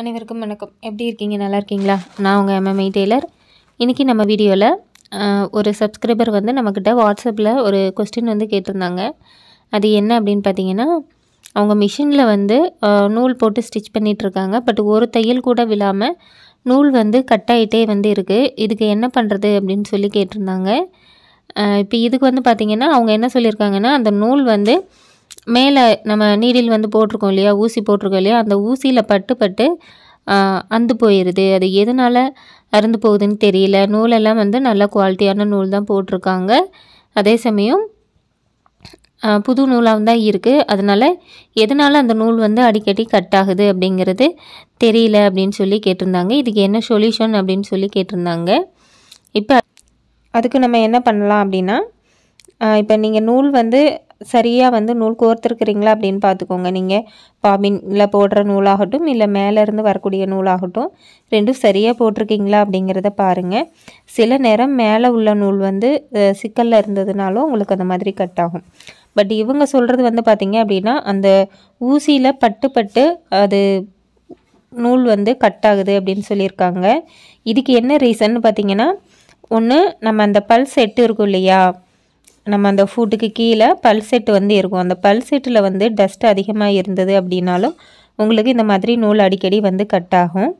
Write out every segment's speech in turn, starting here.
அனைவருக்கும் வணக்கம் எப்படி இருக்கீங்க நல்லா இருக்கீங்களா நான் உங்கள் எம்எம்ஐ டெய்லர் இன்றைக்கி நம்ம வீடியோவில் ஒரு சப்ஸ்கிரைபர் வந்து நம்மக்கிட்ட வாட்ஸ்அப்பில் ஒரு கொஸ்டின் வந்து கேட்டிருந்தாங்க அது என்ன அப்படின்னு பார்த்தீங்கன்னா அவங்க மிஷினில் வந்து நூல் போட்டு ஸ்டிச் பண்ணிகிட்ருக்காங்க பட் ஒரு தையல் கூட விழாமல் நூல் வந்து கட் ஆகிட்டே வந்து இருக்குது இதுக்கு என்ன பண்ணுறது அப்படின்னு சொல்லி கேட்டிருந்தாங்க இப்போ இதுக்கு வந்து பார்த்திங்கன்னா அவங்க என்ன சொல்லியிருக்காங்கன்னா அந்த நூல் வந்து மேலே நம்ம நீரில் வந்து போட்டிருக்கோம் இல்லையா ஊசி போட்டிருக்கோம் இல்லையா அந்த ஊசியில் பட்டு பட்டு அந்து போயிடுது அது எதனால் அறுந்து போகுதுன்னு தெரியல நூலெல்லாம் வந்து நல்ல குவாலிட்டியான நூல் தான் போட்டிருக்காங்க அதே சமயம் புது நூலாக தான் இருக்குது அதனால் எதனால் அந்த நூல் வந்து அடிக்கடி கட் ஆகுது அப்படிங்கிறது தெரியல அப்படின்னு சொல்லி கேட்டிருந்தாங்க இதுக்கு என்ன சொல்யூஷன் அப்படின்னு சொல்லி கேட்டிருந்தாங்க இப்போ அதுக்கு நம்ம என்ன பண்ணலாம் அப்படின்னா இப்போ நீங்கள் நூல் வந்து சரியாக வந்து நூல் கோர்த்துருக்குறீங்களா அப்படின்னு பார்த்துக்கோங்க நீங்கள் பாபின்ல போடுற நூலாகட்டும் இல்லை மேலேருந்து வரக்கூடிய நூலாகட்டும் ரெண்டும் சரியாக போட்டிருக்கீங்களா அப்படிங்கிறத பாருங்கள் சில நேரம் மேலே உள்ள நூல் வந்து சிக்கலில் இருந்ததுனாலும் உங்களுக்கு அந்த மாதிரி கட் ஆகும் பட் இவங்க சொல்கிறது வந்து பார்த்திங்க அப்படின்னா அந்த ஊசியில் பட்டு பட்டு அது நூல் வந்து கட் ஆகுது அப்படின்னு சொல்லியிருக்காங்க இதுக்கு என்ன ரீசன் பார்த்திங்கன்னா ஒன்று நம்ம அந்த பல் செட்டு இருக்கும் இல்லையா நம்ம அந்த ஃபுட்டுக்கு கீழே பல் செட்டு வந்து இருக்கும் அந்த பல் செட்டில் வந்து டஸ்ட் அதிகமாக இருந்தது அப்படின்னாலும் உங்களுக்கு இந்த மாதிரி நூல் அடிக்கடி வந்து கட் ஆகும்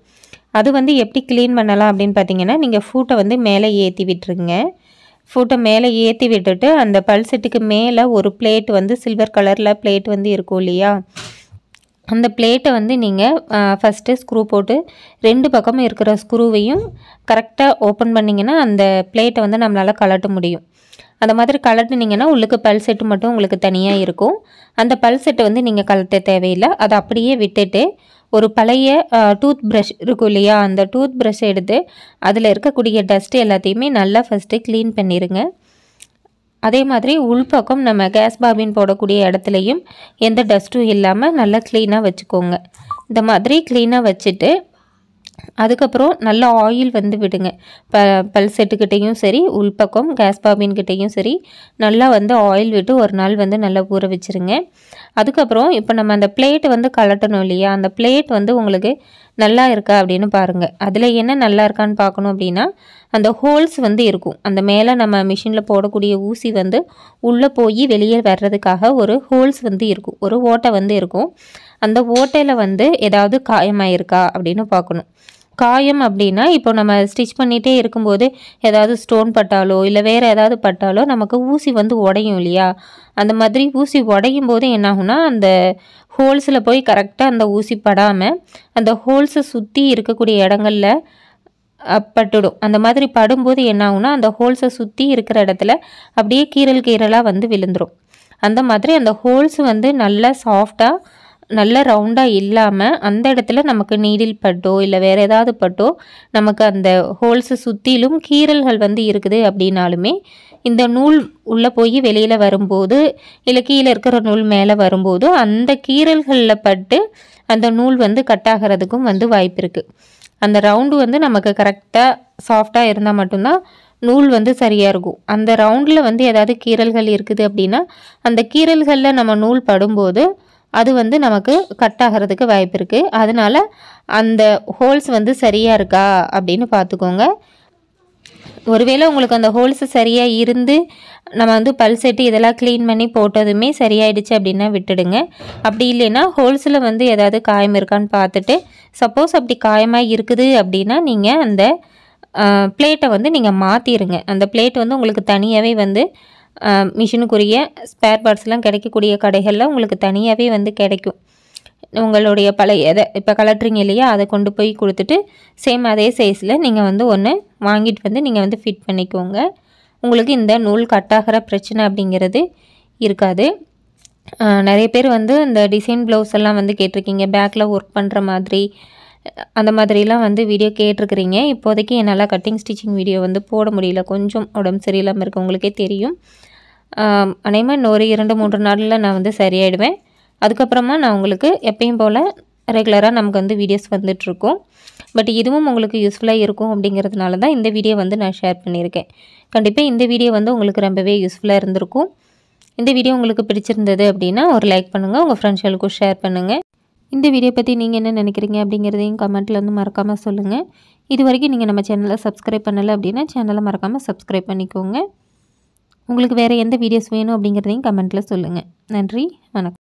அது வந்து எப்படி க்ளீன் பண்ணலாம் அப்படின்னு பார்த்தீங்கன்னா நீங்கள் ஃபூட்டை வந்து மேலே ஏற்றி விட்டுருங்க ஃபூட்டை மேலே ஏற்றி விட்டுட்டு அந்த பல் செட்டுக்கு மேலே ஒரு பிளேட் வந்து சில்வர் கலரில் பிளேட் வந்து இருக்கும் இல்லையா அந்த பிளேட்டை வந்து நீங்கள் ஃபஸ்ட்டு ஸ்க்ரூ போட்டு ரெண்டு பக்கமும் இருக்கிற ஸ்க்ரூவையும் கரெக்டாக ஓப்பன் பண்ணிங்கன்னா அந்த பிளேட்டை வந்து நம்மளால் கலட்ட முடியும் அந்த மாதிரி கலட்டினீங்கன்னா உள்ளுக்கு பல் செட்டு மட்டும் உங்களுக்கு தனியாக இருக்கும் அந்த பல் செட்டை வந்து நீங்கள் கலட்ட தேவையில்லை அதை அப்படியே விட்டுட்டு ஒரு பழைய டூத் ப்ரஷ் இருக்கும் இல்லையா அந்த டூத் ப்ரஷ்ஷை எடுத்து அதில் இருக்கக்கூடிய டஸ்ட்டு எல்லாத்தையுமே நல்லா ஃபஸ்ட்டு க்ளீன் பண்ணிடுங்க அதே மாதிரி உள்பக்கம் நம்ம கேஸ் பாபின் போடக்கூடிய இடத்துலையும் எந்த டஸ்ட்டும் இல்லாமல் நல்லா க்ளீனாக வச்சுக்கோங்க இந்த மாதிரி க்ளீனாக வச்சுட்டு அதுக்கப்புறம் நல்லா ஆயில் வந்து விடுங்க ப பல் செட்டுக்கிட்டேயும் சரி உள்பக்கம் கேஸ் பாபின்கிட்டேயும் சரி நல்லா வந்து ஆயில் விட்டு ஒரு நாள் வந்து நல்லா ஊற வச்சுருங்க அதுக்கப்புறம் இப்போ நம்ம அந்த பிளேட் வந்து கலட்டணும் இல்லையா அந்த பிளேட் வந்து உங்களுக்கு நல்லா இருக்கா அப்படின்னு பாருங்கள் அதில் என்ன நல்லா இருக்கான்னு பார்க்கணும் அப்படின்னா அந்த ஹோல்ஸ் வந்து இருக்கும் அந்த மேலே நம்ம மிஷினில் போடக்கூடிய ஊசி வந்து உள்ளே போய் வெளியே வர்றதுக்காக ஒரு ஹோல்ஸ் வந்து இருக்கும் ஒரு ஓட்டை வந்து இருக்கும் அந்த ஓட்டையில் வந்து ஏதாவது காயமாயிருக்கா அப்படின்னு பார்க்கணும் காயம் அப்படின்னா இப்போ நம்ம ஸ்டிச் பண்ணிகிட்டே இருக்கும்போது ஏதாவது ஸ்டோன் பட்டாலோ இல்லை வேறு ஏதாவது பட்டாலோ நமக்கு ஊசி வந்து உடையும் இல்லையா அந்த மாதிரி ஊசி உடையும் போது என்னாகும்னா அந்த ஹோல்ஸில் போய் கரெக்டாக அந்த ஊசி படாமல் அந்த ஹோல்ஸை சுற்றி இருக்கக்கூடிய இடங்களில் பட்டுடும் அந்த மாதிரி படும்போது என்னாகும்னா அந்த ஹோல்ஸை சுற்றி இருக்கிற இடத்துல அப்படியே கீரல் கீரலாக வந்து விழுந்துடும் அந்த மாதிரி அந்த ஹோல்ஸ் வந்து நல்லா சாஃப்டாக நல்ல ரவுண்டாக இல்லாமல் அந்த இடத்துல நமக்கு நீடில் பட்டோ இல்லை வேறு ஏதாவது பட்டோ நமக்கு அந்த ஹோல்ஸை சுற்றிலும் கீரல்கள் வந்து இருக்குது அப்படின்னாலுமே இந்த நூல் உள்ளே போய் வெளியில் வரும்போது இல்லை கீழே இருக்கிற நூல் மேலே வரும்போது அந்த கீரல்களில் பட்டு அந்த நூல் வந்து கட் ஆகிறதுக்கும் வந்து வாய்ப்பு இருக்குது அந்த ரவுண்டு வந்து நமக்கு கரெக்டாக சாஃப்டாக இருந்தால் மட்டும்தான் நூல் வந்து சரியாக இருக்கும் அந்த ரவுண்டில் வந்து ஏதாவது கீரல்கள் இருக்குது அப்படின்னா அந்த கீரல்களில் நம்ம நூல் படும்போது அது வந்து நமக்கு கட் ஆகிறதுக்கு வாய்ப்பு இருக்குது அதனால் அந்த ஹோல்ஸ் வந்து சரியாக இருக்கா அப்படின்னு பார்த்துக்கோங்க ஒருவேளை உங்களுக்கு அந்த ஹோல்ஸ் சரியாக இருந்து நம்ம வந்து பல் செட்டு இதெல்லாம் க்ளீன் பண்ணி போட்டதுமே சரியாயிடுச்சு அப்படின்னா விட்டுடுங்க அப்படி இல்லைன்னா ஹோல்ஸில் வந்து ஏதாவது காயம் இருக்கான்னு பார்த்துட்டு சப்போஸ் அப்படி காயமாக இருக்குது அப்படின்னா நீங்கள் அந்த பிளேட்டை வந்து நீங்கள் மாற்றிடுங்க அந்த பிளேட் வந்து உங்களுக்கு தனியாகவே வந்து மிஷினுக்குரிய ஸ்பேர் பார்ட்ஸ்லாம் கிடைக்கக்கூடிய கடைகளில் உங்களுக்கு தனியாகவே வந்து கிடைக்கும் உங்களுடைய பழைய எதை இப்போ கலட்டுறீங்க இல்லையா அதை கொண்டு போய் கொடுத்துட்டு சேம் அதே சைஸில் நீங்கள் வந்து ஒன்று வாங்கிட்டு வந்து நீங்கள் வந்து ஃபிட் பண்ணிக்கோங்க உங்களுக்கு இந்த நூல் கட்டாகிற பிரச்சனை அப்படிங்கிறது இருக்காது நிறைய பேர் வந்து இந்த டிசைன் ப்ளவுஸ் எல்லாம் வந்து கேட்டிருக்கீங்க பேக்கில் ஒர்க் பண்ணுற மாதிரி அந்த மாதிரிலாம் வந்து வீடியோ கேட்டிருக்கிறீங்க இப்போதைக்கு என்னால் கட்டிங் ஸ்டிச்சிங் வீடியோ வந்து போட முடியல கொஞ்சம் உடம்பு சரியில்லாமல் இருக்குது உங்களுக்கே தெரியும் அநேகமாக இன்னொரு இரண்டு மூன்று நாளில் நான் வந்து சரியாயிடுவேன் அதுக்கப்புறமா நான் உங்களுக்கு எப்பயும் போல் ரெகுலராக நமக்கு வந்து வீடியோஸ் வந்துட்ருக்கோம் பட் இதுவும் உங்களுக்கு யூஸ்ஃபுல்லாக இருக்கும் அப்படிங்கிறதுனால தான் இந்த வீடியோ வந்து நான் ஷேர் பண்ணியிருக்கேன் கண்டிப்பாக இந்த வீடியோ வந்து உங்களுக்கு ரொம்பவே யூஸ்ஃபுல்லாக இருந்திருக்கும் இந்த வீடியோ உங்களுக்கு பிடிச்சிருந்தது அப்படின்னா ஒரு லைக் பண்ணுங்கள் உங்கள் ஃப்ரெண்ட்ஸ்களுக்கும் ஷேர் பண்ணுங்கள் இந்த வீடியோ பற்றி நீங்கள் என்ன நினைக்கிறீங்க அப்படிங்கிறதையும் கமெண்ட்டில் வந்து மறக்காமல் சொல்லுங்கள் இது வரைக்கும் நீங்கள் நம்ம சேனலை சப்ஸ்கிரைப் பண்ணலை அப்படின்னா சேனலை மறக்காமல் சப்ஸ்கிரைப் பண்ணிக்கோங்க உங்களுக்கு வேறு எந்த வீடியோஸ் வேணும் அப்படிங்கிறதையும் கமெண்ட்டில் சொல்லுங்கள் நன்றி வணக்கம்